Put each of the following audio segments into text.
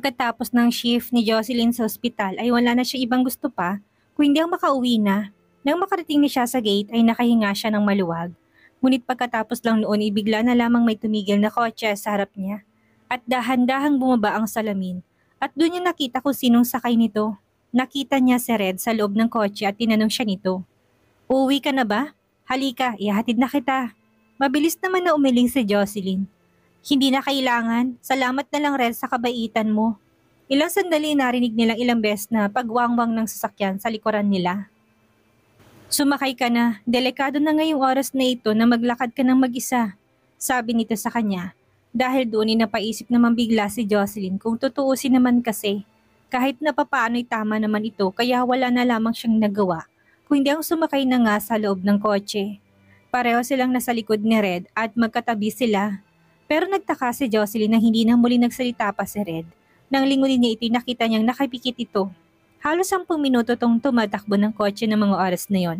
pagkatapos ng shift ni Jocelyn sa ospital ay wala na siya ibang gusto pa kundi ang makauwi na. Nang makarating niya siya sa gate ay nakahinga siya ng maluwag. Ngunit pagkatapos lang noon ay bigla na lamang may tumigil na kotse sa harap niya at dahan-dahang bumaba ang salamin at doon niya nakita kung sinong sakay nito. Nakita niya si Red sa loob ng kotse at tinanong siya nito. Uuwi ka na ba? Halika, ihatid na kita. Mabilis naman na umiling si Jocelyn hindi na kailangan. Salamat na lang, Red, sa kabaitan mo. Ilang sandali narinig nilang ilang beses na pagwangwang ng sasakyan sa likuran nila. Sumakay ka na. Delikado na ngayong oras na ito na maglakad ka ng mag-isa. Sabi nito sa kanya. Dahil doon napaisip naman bigla si Jocelyn kung tutuusin naman kasi. Kahit na papaano'y tama naman ito kaya wala na lamang siyang nagawa. Kung hindi ang sumakay na nga sa loob ng kotse. Pareho silang nasa likod ni Red at magkatabi sila pero nagtaka si Jocelyn na hindi na muli nagsalita pa si Red. Nang lingunin niya ito'y nakita niyang nakapikit ito. Halos sampung minuto tong tumatakbo ng kotse ng mga oras na yon.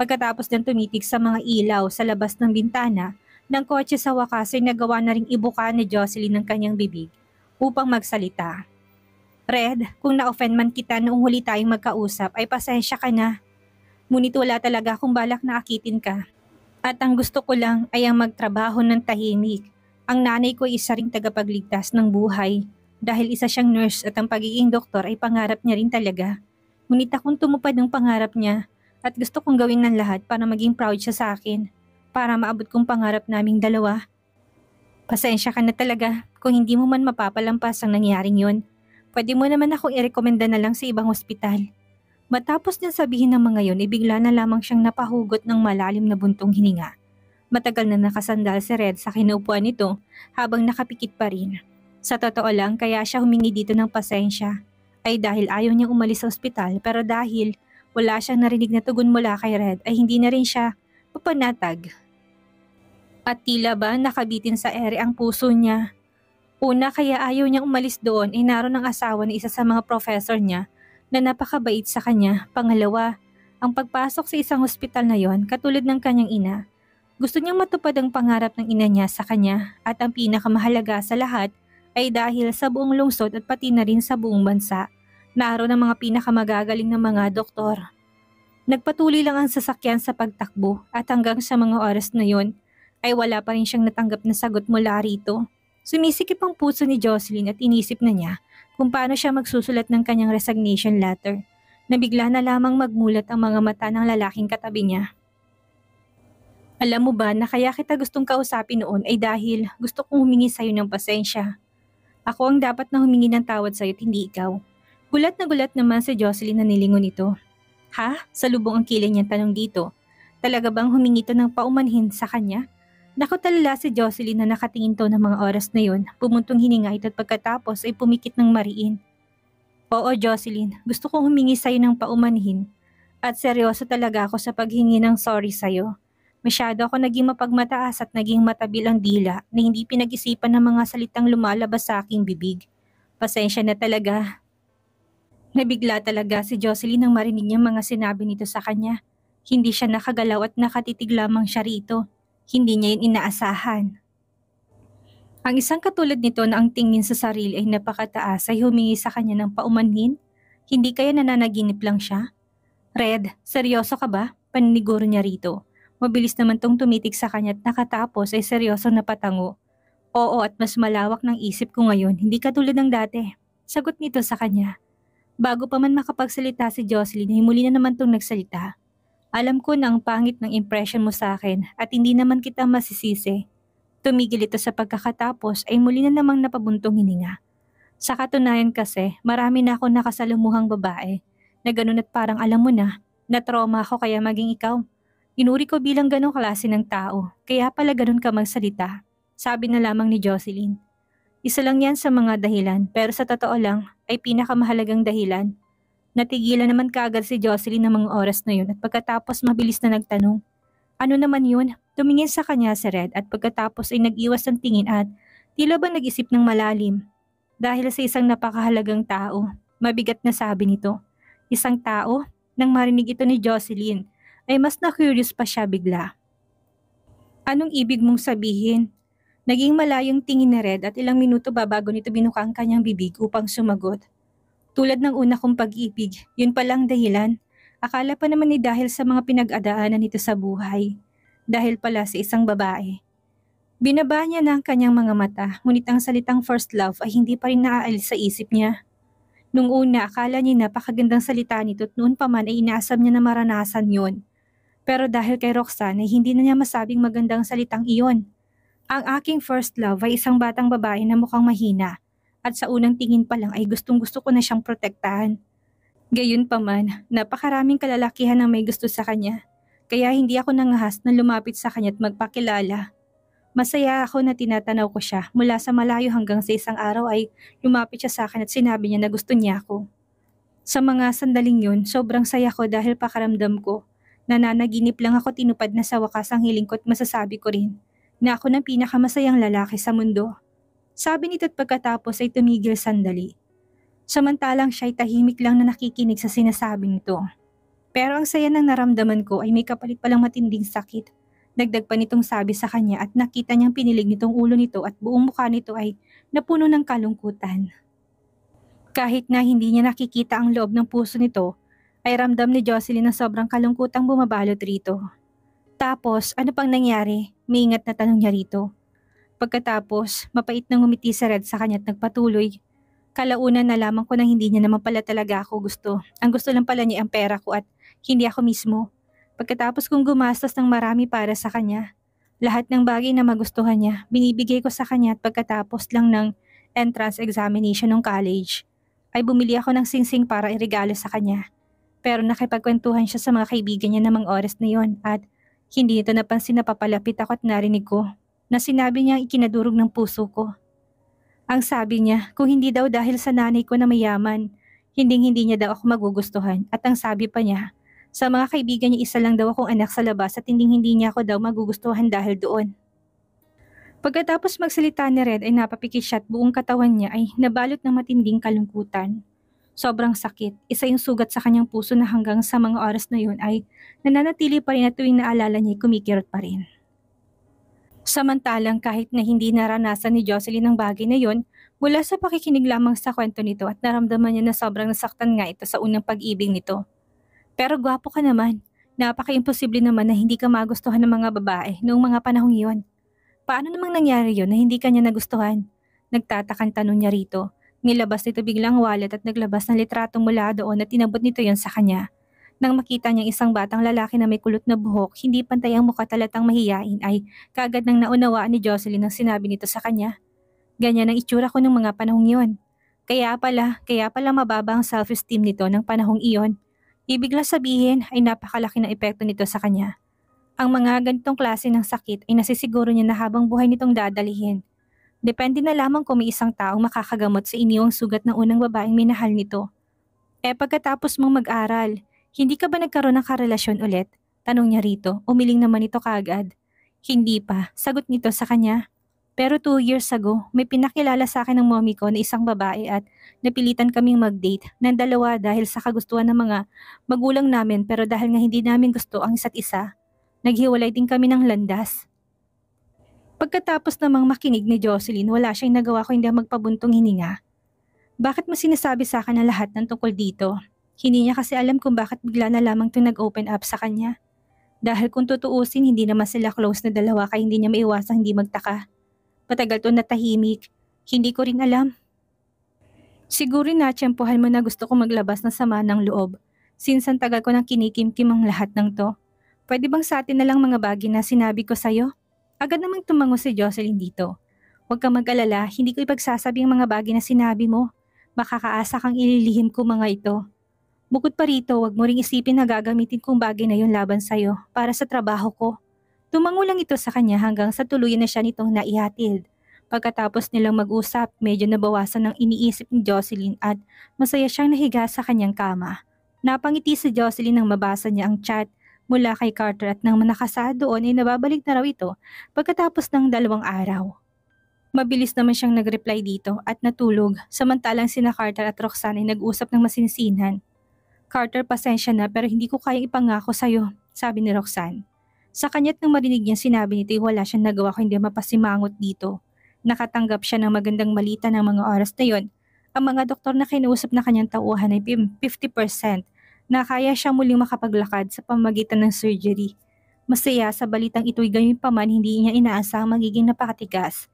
Pagkatapos ng tumitig sa mga ilaw sa labas ng bintana, ng kotse sa wakas ay nagawa na ring ibuka ni Jocelyn ng kanyang bibig upang magsalita. Red, kung na-offend man kita noong huli tayong magkausap ay pasensya ka na. Ngunit wala talaga akong balak na akitin ka. At ang gusto ko lang ay ang magtrabaho ng tahimik ang nanay ko ay isa ring tagapagligtas ng buhay dahil isa siyang nurse at ang pagiging doktor ay pangarap niya rin talaga. Ngunit akong tumupad ng pangarap niya at gusto kong gawin ng lahat para maging proud siya sa akin para maabot kong pangarap naming dalawa. Pasensya ka na talaga kung hindi mo man mapapalampas ang nangyaring yon. Pwede mo naman akong irekomenda na lang sa ibang ospital. Matapos niya sabihin ng mga yon, ibigla na lamang siyang napahugot ng malalim na buntong hininga. Matagal na nakasandal si Red sa kinaupuan nito habang nakapikit pa rin. Sa totoo lang kaya siya humingi dito ng pasensya ay dahil ayaw niyang umalis sa ospital pero dahil wala siyang narinig na tugon mula kay Red ay hindi na rin siya papanatag. At tila ba nakabitin sa ere ang puso niya. Una kaya ayaw niyang umalis doon ay naroon ang asawa ni isa sa mga professor niya na napakabait sa kanya. Pangalawa, ang pagpasok sa isang ospital na yon katulad ng kanyang ina gusto niyang matupad ang pangarap ng ina niya sa kanya at ang pinakamahalaga sa lahat ay dahil sa buong lungsod at pati na rin sa buong bansa. Naroon ang mga pinakamagagaling ng mga doktor. Nagpatuloy lang ang sasakyan sa pagtakbo at hanggang sa mga oras na yon ay wala pa rin siyang natanggap na sagot mula rito. Sumisikip ang puso ni Jocelyn at inisip na niya kung paano siya magsusulat ng kanyang resignation letter. Nabigla na lamang magmulat ang mga mata ng lalaking katabi niya. Alam mo ba na kaya kita gustong kausapin noon ay dahil gusto kong humingi sa'yo ng pasensya. Ako ang dapat na humingi ng tawad sa'yo at hindi ikaw. Gulat na gulat naman si Jocelyn na nilingon nito. Ha? Sa lubong ang kilay niyang tanong dito. Talaga bang humingi to ng paumanhin sa kanya? Nakotalala si Jocelyn na nakatingin to ng mga oras na yon, pumuntong hininga ito at pagkatapos ay pumikit ng mariin. Oo Jocelyn, gusto kong humingi sa'yo ng paumanhin at seryoso talaga ako sa paghingi ng sorry sa'yo. Masyado ako naging mapagmataas at naging matabil ang dila na hindi pinag-isipan ng mga salitang lumalabas sa aking bibig. Pasensya na talaga. Nabigla talaga si Jocelyn nang marinig niya mga sinabi nito sa kanya. Hindi siya nakagalaw at nakatitig lamang siya rito. Hindi niya yun inaasahan. Ang isang katulad nito na ang tingin sa sarili ay napakataas ay humingi sa kanya ng paumanhin? Hindi kaya nananaginip lang siya? Red, seryoso ka ba? Paniniguro niya rito. Mabilis naman tong tumitig sa kanya at nakatapos ay seryoso na patango. Oo at mas malawak ng isip ko ngayon, hindi katulad ng dati. Sagot nito sa kanya. Bago pa man makapagsalita si Jocelyn ay muli na naman tong nagsalita. Alam ko na ang pangit ng impression mo sa akin at hindi naman kita masisisi. Tumigil ito sa pagkakatapos ay muli na namang napabuntong hininga. Sa katunayan kasi, marami na akong nakasalumuhang babae na ganun at parang alam mo na, na trauma ako kaya maging ikaw. Inuri ko bilang ganong klase ng tao, kaya pala ganon ka magsalita, sabi na lamang ni Jocelyn. Isa lang yan sa mga dahilan, pero sa totoo lang ay pinakamahalagang dahilan. Natigilan naman kagad si Jocelyn ng mga oras na yun at pagkatapos mabilis na nagtanong. Ano naman yun? Tumingin sa kanya si Red at pagkatapos ay nag-iwas ng tingin at tila ba nag-isip ng malalim. Dahil sa isang napakahalagang tao, mabigat na sabi nito. Isang tao? Nang marinig ito ni Jocelyn, ay mas na-curious pa siya bigla. Anong ibig mong sabihin? Naging malayong tingin na Red at ilang minuto ba bago nito binuka ang kanyang bibig upang sumagot. Tulad ng una kong pag-ibig, yun palang dahilan. Akala pa naman ni dahil sa mga pinag-adaanan nito sa buhay. Dahil pala sa isang babae. Binaba niya na ang kanyang mga mata, ngunit ang salitang first love ay hindi pa rin naaalis sa isip niya. Nung una, akala niya napakagandang salita nito at noon pa man ay inaasam niya na maranasan yon. Pero dahil kay Roxanne ay eh, hindi na niya masabing magandang salitang iyon. Ang aking first love ay isang batang babae na mukhang mahina at sa unang tingin pa lang ay gustong gusto ko na siyang protektahan. pa man, napakaraming kalalakihan ang may gusto sa kanya kaya hindi ako nangahas na lumapit sa kanya at magpakilala. Masaya ako na tinatanaw ko siya mula sa malayo hanggang sa isang araw ay lumapit siya sa akin at sinabi niya na gusto niya ako. Sa mga sandaling yun, sobrang saya ko dahil pakaramdam ko Nananaginip lang ako tinupad na sa wakas ang hiling ko at masasabi ko rin na ako ng pinakamasayang lalaki sa mundo. Sabi nito't pagkatapos ay tumigil sandali. Samantalang siya ay tahimik lang na nakikinig sa sinasabi nito. Pero ang saya ng naramdaman ko ay may kapalit palang matinding sakit. Dagdag pa nitong sabi sa kanya at nakita niyang pinilig nitong ulo nito at buong mukha nito ay napuno ng kalungkutan. Kahit na hindi niya nakikita ang loob ng puso nito, ay ramdam ni Jocelyn na sobrang kalungkutang bumabalot rito. Tapos, ano pang nangyari? Miingat na tanong niya rito. Pagkatapos, mapait nang humiti sa Red sa kanya at nagpatuloy. Kalauna na lamang ko na hindi niya naman pala talaga ako gusto. Ang gusto lang pala niya ang pera ko at hindi ako mismo. Pagkatapos kong gumastos ng marami para sa kanya, lahat ng bagay na magustuhan niya, binibigay ko sa kanya at pagkatapos lang ng entrance examination ng college, ay bumili ako ng singsing para iregalo sa kanya. Pero nakipagkwentuhan siya sa mga kaibigan niya namang oras na yon at hindi nito napansin na papalapit ako at narinig ko na sinabi niya ikinadurog ng puso ko. Ang sabi niya, kung hindi daw dahil sa nanay ko na mayaman, hinding-hindi niya daw ako magugustuhan at ang sabi pa niya, sa mga kaibigan niya isa lang daw akong anak sa labas at hinding-hindi niya ako daw magugustuhan dahil doon. Pagkatapos magsalita ni Red ay napapikis siya at buong katawan niya ay nabalot ng matinding kalungkutan. Sobrang sakit. Isa yung sugat sa kanyang puso na hanggang sa mga oras na yun ay nananatili pa rin at tuwing naalala niya kumikirot pa rin. Samantalang kahit na hindi naranasan ni Jocelyn ang bagay na yon, mula sa pakikinig lamang sa kwento nito at naramdaman niya na sobrang nasaktan nga ito sa unang pag-ibig nito. Pero gwapo ka naman. Napaka-imposible naman na hindi ka magustuhan ng mga babae noong mga panahong iyon. Paano namang nangyari yon na hindi kanya nagustuhan? Nagtatakang tanong niya rito Nilabas nito biglang wallet at naglabas ng litrato mula doon at inabot nito yon sa kanya. Nang makita niyang isang batang lalaki na may kulot na buhok, hindi pantay ang mukha talatang mahiyain ay kagad nang naunawaan ni Jocelyn ang sinabi nito sa kanya. Ganyan ang itsura ko ng mga panahong yon. Kaya pala, kaya pala mababa ang self-esteem nito ng panahong iyon. Ibig lang sabihin ay napakalaki ng epekto nito sa kanya. Ang mga ganitong klase ng sakit ay nasisiguro niya na habang buhay nitong dadalihin. Depende na lamang kung may isang taong makakagamot sa iniyong sugat ng unang babaeng minahal nito. Eh pagkatapos mong mag-aral, hindi ka ba nagkaroon ng karelasyon ulit? Tanong niya rito, umiling naman ito kaagad. Hindi pa, sagot nito sa kanya. Pero two years ago, may pinakilala sa akin ng mommy ko na isang babae at napilitan kaming mag-date ng dalawa dahil sa kagustuhan ng mga magulang namin pero dahil nga hindi namin gusto ang isa't isa. Naghiwalay din kami ng landas. Pagkatapos namang makinig ni Jocelyn, wala siyang nagawa kundi magpabuntong hininga. Bakit mo sinasabi sa akin ang lahat ng tungkol dito? Hindi niya kasi alam kung bakit bigla na lamang itong nag-open up sa kanya. Dahil kung tutuusin, hindi naman sila close na dalawa kaya hindi niya maiwasang hindi magtaka. Patagal to natahimik. Hindi ko rin alam. Siguro natsyempohan mo na gusto kong maglabas ng sama ng loob. Since ang tagal ko nang kinikimkim ang lahat ng to. Pwede bang sa atin na lang mga bagay na sinabi ko sa'yo? Agad namang tumango si Jocelyn dito. Huwag kang mag-alala, hindi ko ipagsasabi ang mga bagay na sinabi mo. Makakaasa kang ililihim ko mga ito. Bukod pa rito, huwag mo ring isipin na gagamitin kong bagay na yon laban sa'yo para sa trabaho ko. Tumango lang ito sa kanya hanggang sa tuluyan na siya nitong naihatid. Pagkatapos nilang mag-usap, medyo nabawasan ng iniisip ni Jocelyn at masaya siyang nahiga sa kanyang kama. Napangiti si Jocelyn nang mabasa niya ang chat mula kay Carter at nang manakasa doon ay nababalik na raw ito pagkatapos ng dalawang araw. Mabilis naman siyang nagreply dito at natulog samantalang sina Carter at Roxanne ay nag-usap ng masinsinan. Carter pasensya na pero hindi ko kayang ipangako sa'yo, sabi ni Roxanne. Sa kanya't nang marinig niya sinabi nito ay eh, wala siyang nagawa kundi mapasimangot dito. Nakatanggap siya ng magandang balita ng mga oras na yon. Ang mga doktor na kinausap na kanyang tauhan ay 50% na kaya siyang muling makapaglakad sa pamagitan ng surgery. Masaya sa balitang ito'y gayon pa man hindi niya inaasahang magiging napakatigas.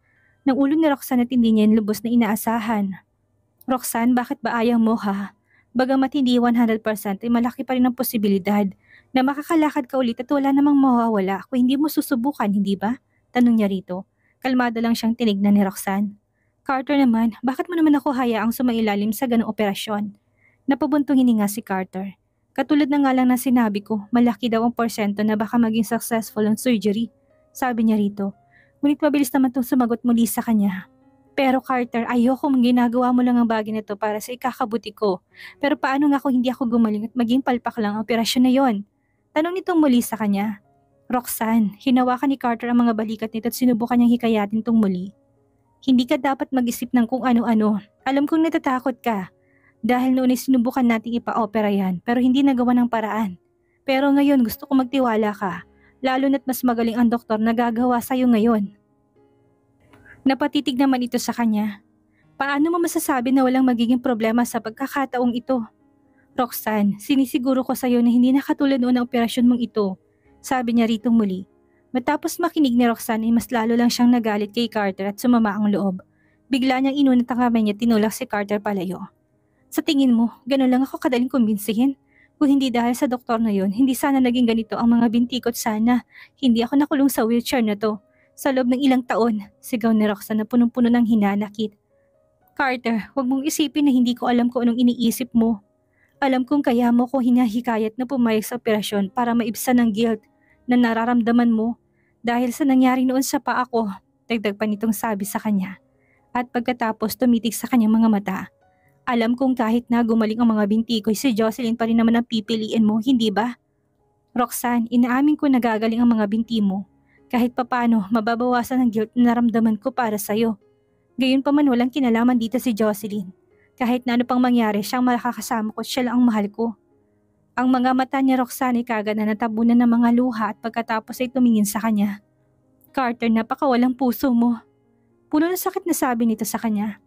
Nang ulo ni Roxanne at hindi niya lubos na inaasahan. Roxanne, bakit ba ayaw mo ha? Bagamat hindi 100% ay malaki pa rin ang posibilidad na makakalakad ka ulit at wala namang mawawala kung hindi mo susubukan, hindi ba? Tanong niya rito. Kalmado lang siyang tinignan ni Roxanne. Carter naman, bakit mo naman ako hayaang sumailalim sa ganong operasyon? Napabuntong hininga si Carter. Katulad na nga lang na sinabi ko, malaki daw ang porsyento na baka maging successful ang surgery. Sabi niya rito. Ngunit mabilis naman itong sumagot muli sa kanya. Pero Carter, ayoko mong ginagawa mo lang ang bagay nito para sa ikakabuti ko. Pero paano nga kung hindi ako gumaling at maging palpak lang ang operasyon na yon? Tanong nitong muli sa kanya. Roxanne, hinawakan ni Carter ang mga balikat nito at sinubukan niyang hikayatin tong muli. Hindi ka dapat mag-isip ng kung ano-ano. Alam kong natatakot ka. Dahil noon ay sinubukan nating ipa-opera yan pero hindi nagawa ng paraan. Pero ngayon gusto ko magtiwala ka, lalo na't mas magaling ang doktor na gagawa sa'yo ngayon. Napatitig naman ito sa kanya. Paano mo masasabi na walang magiging problema sa pagkakataong ito? Roxanne, sinisiguro ko sa'yo na hindi nakatulad noon ang operasyon mong ito. Sabi niya rito muli. Matapos makinig ni Roxanne ay mas lalo lang siyang nagalit kay Carter at sumama ang loob. Bigla niyang inunat ang kamay niya tinulak si Carter palayo. Sa tingin mo, ganun lang ako kadaling kumbinsihin. Kung hindi dahil sa doktor na yon, hindi sana naging ganito ang mga bintikot sana. Hindi ako nakulong sa wheelchair na to. Sa loob ng ilang taon, sigaw ni Roxanne na punong-puno ng hinanakit. Carter, huwag mong isipin na hindi ko alam kung anong iniisip mo. Alam kong kaya mo ko hinahikayat na pumayag sa operasyon para maibsan ang guilt na nararamdaman mo dahil sa nangyari noon sa paa ko, dagdag pa nitong sabi sa kanya. At pagkatapos tumitig sa kanyang mga mata alam kong kahit na gumaling ang mga binti ko, si Jocelyn pa rin naman ang pipiliin mo, hindi ba? Roxanne, inaamin ko nagagaling ang mga binti mo. Kahit papano, mababawasan ang guilt na naramdaman ko para sa'yo. Gayon pa man walang kinalaman dito si Jocelyn. Kahit na ano pang mangyari, siyang makakasama ko at siya lang ang mahal ko. Ang mga mata ni Roxanne ay kagad na natabunan ng mga luha at pagkatapos ay tumingin sa kanya. Carter, napakawalang puso mo. Puno ng sakit na sabi nito sa kanya.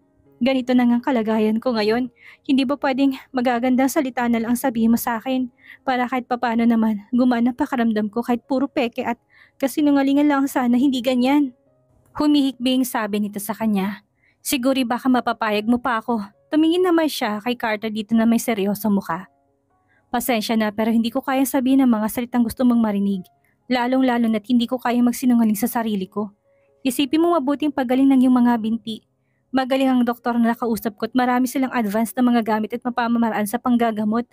Ganito na nga kalagayan ko ngayon. Hindi ba pwedeng magagandang salita na lang sabihin mo sa akin para kahit papano naman gumana pakaramdam ko kahit puro peke at kasinungalingan lang sana hindi ganyan. Humihikbing sabi nito sa kanya. Siguro baka mapapayag mo pa ako. Tumingin naman siya kay Carter dito na may seryoso mukha. Pasensya na pero hindi ko kaya sabihin ang mga salitang gusto mong marinig. Lalong-lalo na't hindi ko kaya magsinungaling sa sarili ko. Isipin mo mabuting pagaling ng iyong mga binti Magaling ang doktor na nakausap ko at marami silang advance na mga gamit at mapamamaraan sa panggagamot.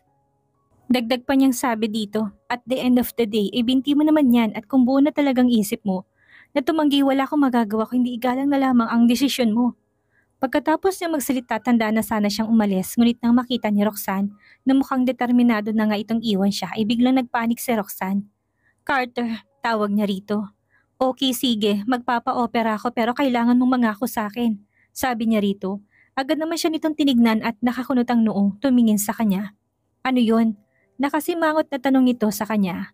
Dagdag pa niyang sabi dito, at the end of the day, ay eh, mo naman yan at kung buo na talagang isip mo, na tumanggi wala akong magagawa kung hindi igalang na lamang ang desisyon mo. Pagkatapos niya magsalita, tanda na sana siyang umalis, ngunit nang makita ni Roxanne na mukhang determinado na nga itong iwan siya, ay biglang nagpanik si Roxanne. Carter, tawag niya rito. Okay, sige, magpapa-opera ako pero kailangan mong mangako sa akin sabi niya rito. Agad naman siya nitong tinignan at nakakunot ang noo tumingin sa kanya. Ano yon? Nakasimangot na tanong ito sa kanya.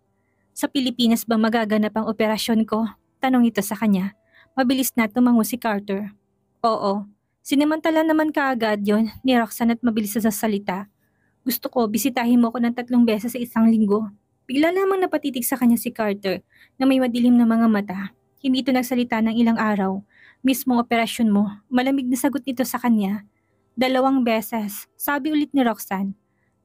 Sa Pilipinas ba magaganap ang operasyon ko? Tanong ito sa kanya. Mabilis na tumango si Carter. Oo. Sinimantala naman kaagad yon ni Roxanne at mabilis sa salita. Gusto ko bisitahin mo ako ng tatlong beses sa isang linggo. Bigla lamang napatitig sa kanya si Carter na may madilim na mga mata. Hindi ito nagsalita ng ilang araw mismong operasyon mo. Malamig na sagot nito sa kanya. Dalawang beses, sabi ulit ni Roxanne.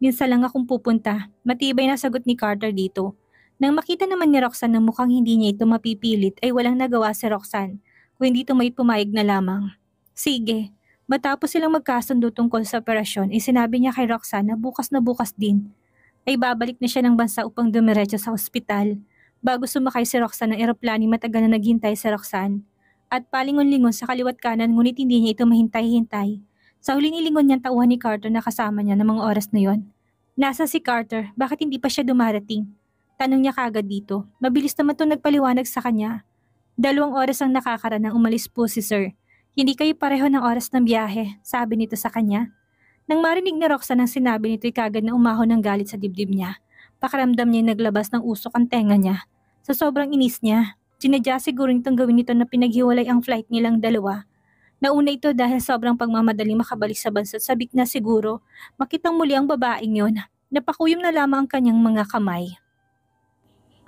Minsan lang akong pupunta, matibay na sagot ni Carter dito. Nang makita naman ni Roxanne na mukhang hindi niya ito mapipilit ay walang nagawa si Roxanne, kung hindi may pumayag na lamang. Sige, matapos silang magkasundo tungkol sa operasyon ay sinabi niya kay Roxanne na bukas na bukas din ay babalik na siya ng bansa upang dumiretso sa ospital. Bago sumakay si Roxanne ng eroplano matagal na naghintay si Roxanne at palingon-lingon sa kaliwat kanan ngunit hindi niya ito mahintay-hintay. Sa huli nilingon niyang tauhan ni Carter na kasama niya ng mga oras na yon. Nasa si Carter, bakit hindi pa siya dumarating? Tanong niya kagad dito. Mabilis naman itong nagpaliwanag sa kanya. Dalawang oras ang nakakaraan nang umalis po si Sir. Hindi kayo pareho ng oras ng biyahe, sabi nito sa kanya. Nang marinig ni Roxanne ang sinabi nito ay kagad na umaho ng galit sa dibdib niya. Pakaramdam niya naglabas ng usok ang tenga niya. Sa sobrang inis niya, Sinadya siguro nitong gawin nito na pinaghiwalay ang flight nilang dalawa. Nauna ito dahil sobrang pagmamadali makabalik sa bansa at sabik na siguro, makitang muli ang babaeng yon. Napakuyom na lamang ang kanyang mga kamay.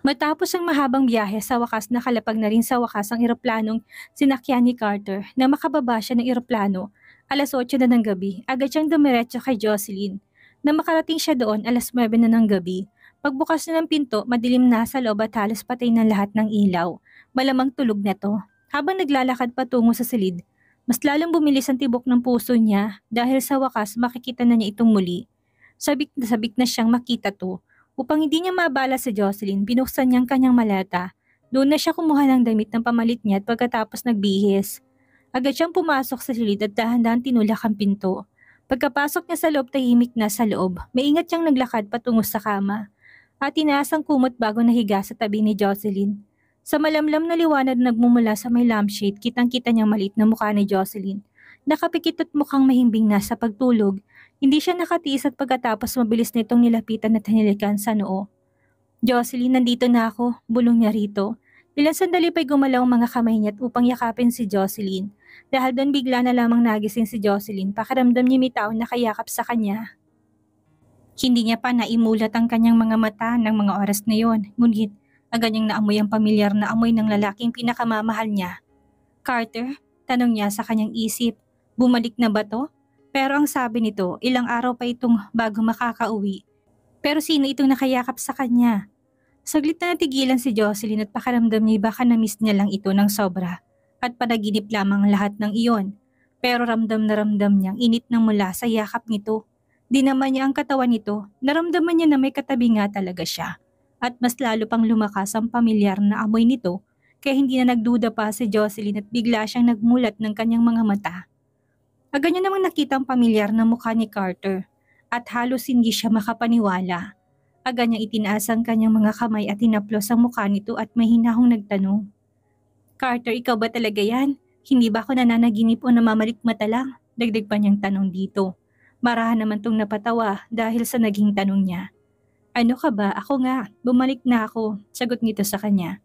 Matapos ang mahabang biyahe, sa wakas nakalapag na rin sa wakas ang eroplanong sinakyan ni Carter na makababa siya ng eroplano alas 8 na ng gabi. Agad siyang dumiretso kay Jocelyn na makarating siya doon alas 9 na ng gabi. Pagbukas na ng pinto, madilim na sa loob at halos patay na lahat ng ilaw. Malamang tulog na to. Habang naglalakad patungo sa silid, mas lalong bumilis ang tibok ng puso niya dahil sa wakas makikita na niya itong muli. Sabik na sabik na siyang makita to. Upang hindi niya mabala si Jocelyn, binuksan niya ang kanyang malata. Doon na siya kumuha ng damit ng pamalit niya at pagkatapos nagbihis. Agad siyang pumasok sa silid at dahan-dahan tinulak ang pinto. Pagkapasok niya sa loob, tahimik na sa loob. Maingat siyang naglakad patungo sa kama. At tinaas kumot bago nahiga sa tabi ni Jocelyn. Sa malamlam na liwanag nagmumula sa may lampshade, kitang-kita niyang maliit na mukha ni Jocelyn. Nakapikit at mukhang mahimbing na sa pagtulog. Hindi siya nakatiis at pagkatapos mabilis nitong nilapitan at hinilikan sa noo. Jocelyn, nandito na ako. Bulong niya rito. Ilang sandali pa'y gumalaw ang mga kamay niya upang yakapin si Jocelyn. Dahil doon bigla na lamang nagising si Jocelyn, pakiramdam niya may tao na kayakap sa kanya. Hindi niya pa naimulat ang kanyang mga mata ng mga oras na yon, ngunit na ganyang naamoy ang pamilyar na amoy ng lalaking pinakamamahal niya. Carter, tanong niya sa kanyang isip, bumalik na ba to? Pero ang sabi nito, ilang araw pa itong bago makakauwi. Pero sino itong nakayakap sa kanya? Saglit na natigilan si Jocelyn at pakaramdam niya baka na-miss niya lang ito ng sobra at panaginip lamang lahat ng iyon. Pero ramdam na ramdam niyang init ng mula sa yakap nito. Di naman niya ang katawan nito, naramdaman niya na may katabi nga talaga siya at mas lalo pang lumakas ang pamilyar na amoy nito kaya hindi na nagduda pa si Jocelyn at bigla siyang nagmulat ng kanyang mga mata. Agad niya namang nakita ang pamilyar na mukha ni Carter at halos hindi siya makapaniwala. Agad niya itinaas ang kanyang mga kamay at tinaplos ang mukha nito at mahinahong nagtanong. Carter, ikaw ba talaga yan? Hindi ba ako nananaginip o mata lang? Dagdag pa niyang tanong dito. Marahan naman tong napatawa dahil sa naging tanong niya. Ano ka ba? Ako nga. Bumalik na ako. Sagot nito sa kanya.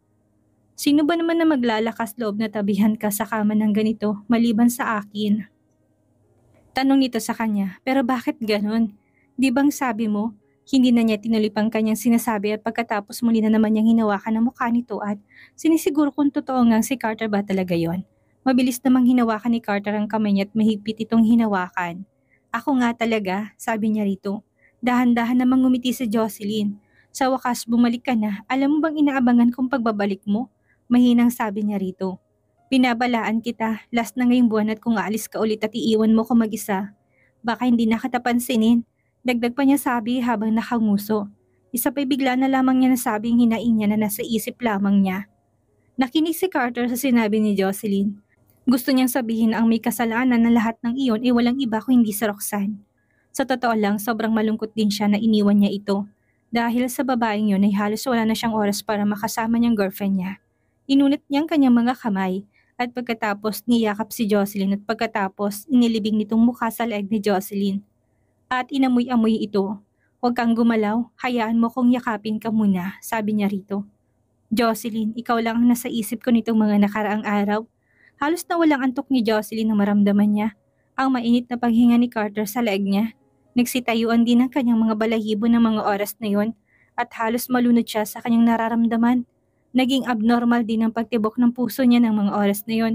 Sino ba naman na maglalakas loob na tabihan ka sa kama ng ganito maliban sa akin? Tanong nito sa kanya, pero bakit ganun? Di bang sabi mo, hindi na niya tinuloy pang kanyang sinasabi at pagkatapos muli na naman niyang hinawakan ang mukha nito at sinisiguro kung totoo ngang si Carter ba talaga yon. Mabilis namang hinawakan ni Carter ang kamay niya at mahigpit itong hinawakan. Ako nga talaga, sabi niya rito. Dahan-dahan namang mangumiti si Jocelyn. Sa wakas, bumalik ka na. Alam mo bang inaabangan kong pagbabalik mo? Mahinang sabi niya rito. Pinabalaan kita, last na ngayong buwan at kung aalis ka ulit at iiwan mo ko mag-isa. Baka hindi nakatapansinin. Dagdag pa niya sabi habang nakanguso. Isa pa'y bigla na lamang niya nasabing hinain niya na nasa isip lamang niya. Nakinig si Carter sa sinabi ni Jocelyn. Gusto niyang sabihin ang may kasalanan na lahat ng iyon ay walang iba kung hindi si Roxanne. Sa totoo lang, sobrang malungkot din siya na iniwan niya ito. Dahil sa babaeng yun ay halos wala na siyang oras para makasama niyang girlfriend niya. Inunit niyang kanyang mga kamay at pagkatapos niyakap si Jocelyn at pagkatapos inilibing nitong mukha sa leg ni Jocelyn. At inamoy-amoy ito. Huwag kang gumalaw, hayaan mo kong yakapin ka muna, sabi niya rito. Jocelyn, ikaw lang ang nasa isip ko nitong mga nakaraang araw. Halos na walang antok ni Jocelyn na maramdaman niya ang mainit na paghinga ni Carter sa leg niya Nagsitayuan din ang kanyang mga balahibo ng mga oras na yon at halos malunod siya sa kanyang nararamdaman. Naging abnormal din ang pagtibok ng puso niya ng mga oras na yon.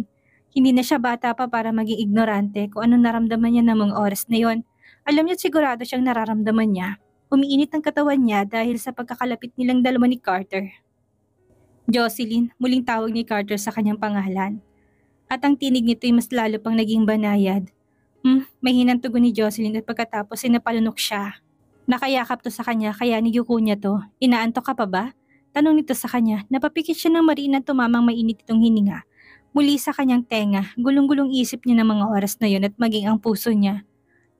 Hindi na siya bata pa para maging ignorante kung anong naramdaman niya ng mga oras na yon. Alam niya sigurado siyang nararamdaman niya. Umiinit ang katawan niya dahil sa pagkakalapit nilang dalawa ni Carter. Jocelyn, muling tawag ni Carter sa kanyang pangalan. At ang tinig nito'y mas lalo pang naging banayad Hmm, mahinang tugon ni Jocelyn at pagkatapos sinapalunok siya. Nakayakap to sa kanya kaya niyuko niya to. Inaantok ka pa ba? Tanong nito sa kanya. Napapikit siya ng marina tumamang mainit itong hininga. Muli sa kanyang tenga, gulong-gulong isip niya ng mga oras na yon at maging ang puso niya.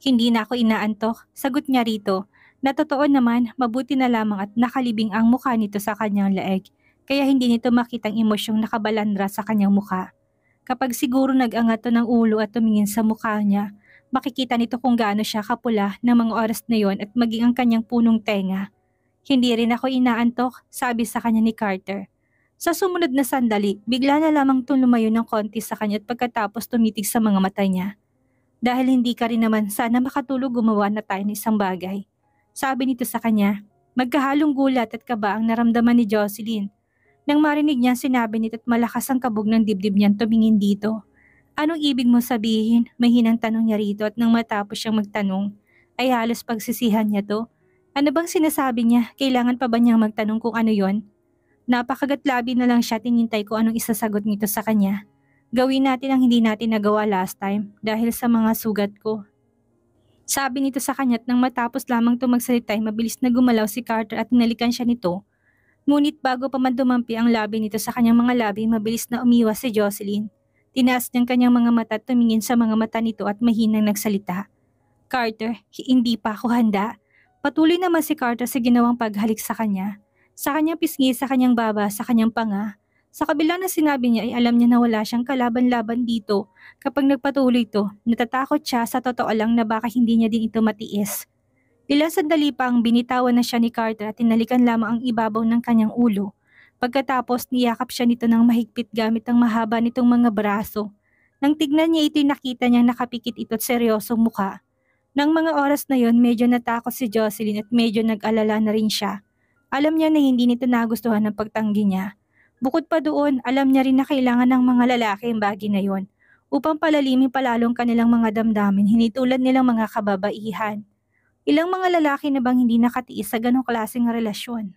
Hindi na ako inaantok, sagot niya rito. Natotoo naman, mabuti na lamang at nakalibing ang mukha nito sa kanyang laeg, kaya hindi nito makitang emosyong nakabalandra sa kanyang mukha. Kapag siguro nag-angat ng ulo at tumingin sa mukha niya, makikita nito kung gaano siya kapula ng mga oras na yon at maging ang kanyang punong tenga. Hindi rin ako inaantok, sabi sa kanya ni Carter. Sa sumunod na sandali, bigla na lamang tulumayo ng konti sa kanya at pagkatapos tumitig sa mga mata niya. Dahil hindi ka rin naman sana makatulog gumawa na tayo ng isang bagay. Sabi nito sa kanya, magkahalong gulat at kaba ang naramdaman ni Jocelyn nang marinig niya sinabi nito at malakas ang kabog ng dibdib niya tumingin dito. Anong ibig mo sabihin? Mahinang tanong niya rito at nang matapos siyang magtanong, ay halos pagsisihan niya to. Ano bang sinasabi niya? Kailangan pa ba niyang magtanong kung ano yon? Napakagatlabi na lang siya tinintay ko anong isasagot nito sa kanya. Gawin natin ang hindi natin nagawa last time dahil sa mga sugat ko. Sabi nito sa kanya at nang matapos lamang ito magsalita ay mabilis na gumalaw si Carter at nalikan siya nito Ngunit bago pa man dumampi ang labi nito sa kanyang mga labi, mabilis na umiwas si Jocelyn. Tinaas niyang kanyang mga mata at tumingin sa mga mata nito at mahinang nagsalita. Carter, hindi pa ako handa. Patuloy naman si Carter sa ginawang paghalik sa kanya. Sa kanyang pisngi, sa kanyang baba, sa kanyang panga. Sa kabila ng sinabi niya ay alam niya na wala siyang kalaban-laban dito. Kapag nagpatuloy ito, natatakot siya sa totoo lang na baka hindi niya din ito matiis. Ilang sandali pa ang binitawan na siya ni Carter at tinalikan lamang ang ibabaw ng kanyang ulo. Pagkatapos niyakap siya nito ng mahigpit gamit ang mahaba nitong mga braso. Nang tignan niya ito'y nakita niyang nakapikit ito't seryosong muka. Nang mga oras na yon medyo natakot si Jocelyn at medyo nag-alala na rin siya. Alam niya na hindi nito nagustuhan ang pagtanggi niya. Bukod pa doon, alam niya rin na kailangan ng mga lalaki ang bagay na yon upang palalimin palalong kanilang mga damdamin, hinitulad nilang mga kababaihan. Ilang mga lalaki na bang hindi nakatiis sa ganong klaseng relasyon?